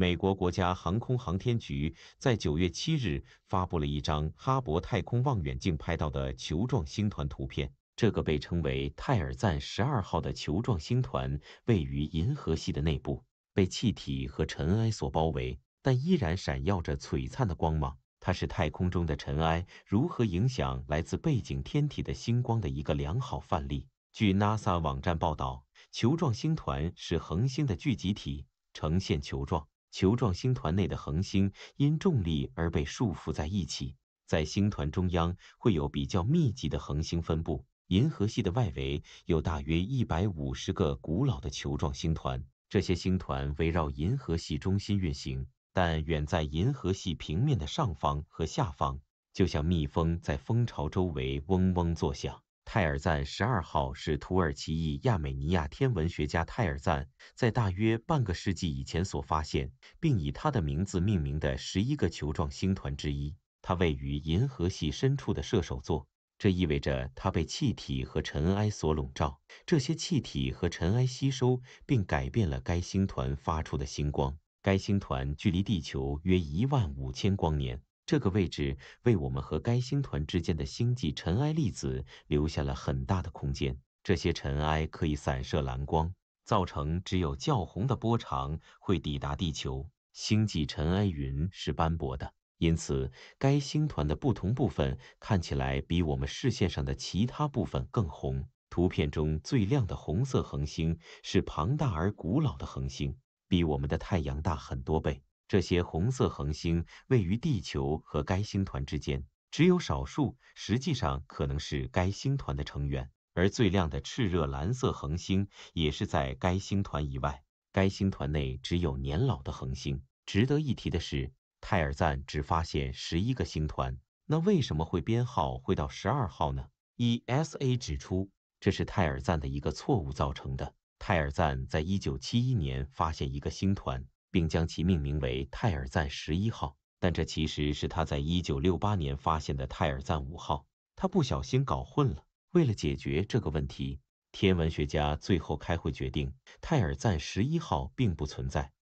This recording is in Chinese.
美国国家航空航天局在九月七日发布了一张哈勃太空望远镜拍到的球状星团图片。这个被称为泰尔赞十二号的球状星团位于银河系的内部，被气体和尘埃所包围，但依然闪耀着璀璨的光芒。它是太空中的尘埃如何影响来自背景天体的星光的一个良好范例。据 NASA 网站报道，球状星团是恒星的聚集体，呈现球状。球状星团内的恒星因重力而被束缚在一起，在星团中央会有比较密集的恒星分布。银河系的外围有大约一百五十个古老的球状星团，这些星团围绕银河系中心运行，但远在银河系平面的上方和下方，就像蜜蜂在蜂巢周围嗡嗡作响。泰尔赞十二号是土耳其裔亚美尼亚天文学家泰尔赞在大约半个世纪以前所发现，并以他的名字命名的十一个球状星团之一。它位于银河系深处的射手座，这意味着它被气体和尘埃所笼罩。这些气体和尘埃吸收并改变了该星团发出的星光。该星团距离地球约一万五千光年。这个位置为我们和该星团之间的星际尘埃粒子留下了很大的空间。这些尘埃可以散射蓝光，造成只有较红的波长会抵达地球。星际尘埃云是斑驳的，因此该星团的不同部分看起来比我们视线上的其他部分更红。图片中最亮的红色恒星是庞大而古老的恒星，比我们的太阳大很多倍。这些红色恒星位于地球和该星团之间，只有少数实际上可能是该星团的成员，而最亮的炽热蓝色恒星也是在该星团以外。该星团内只有年老的恒星。值得一提的是，泰尔赞只发现十一个星团，那为什么会编号会到十二号呢？E.S.A 指出，这是泰尔赞的一个错误造成的。泰尔赞在一九七一年发现一个星团。并将其命名为泰尔赞十一号，但这其实是他在一九六八年发现的泰尔赞五号，他不小心搞混了。为了解决这个问题，天文学家最后开会决定，泰尔赞十一号并不存在。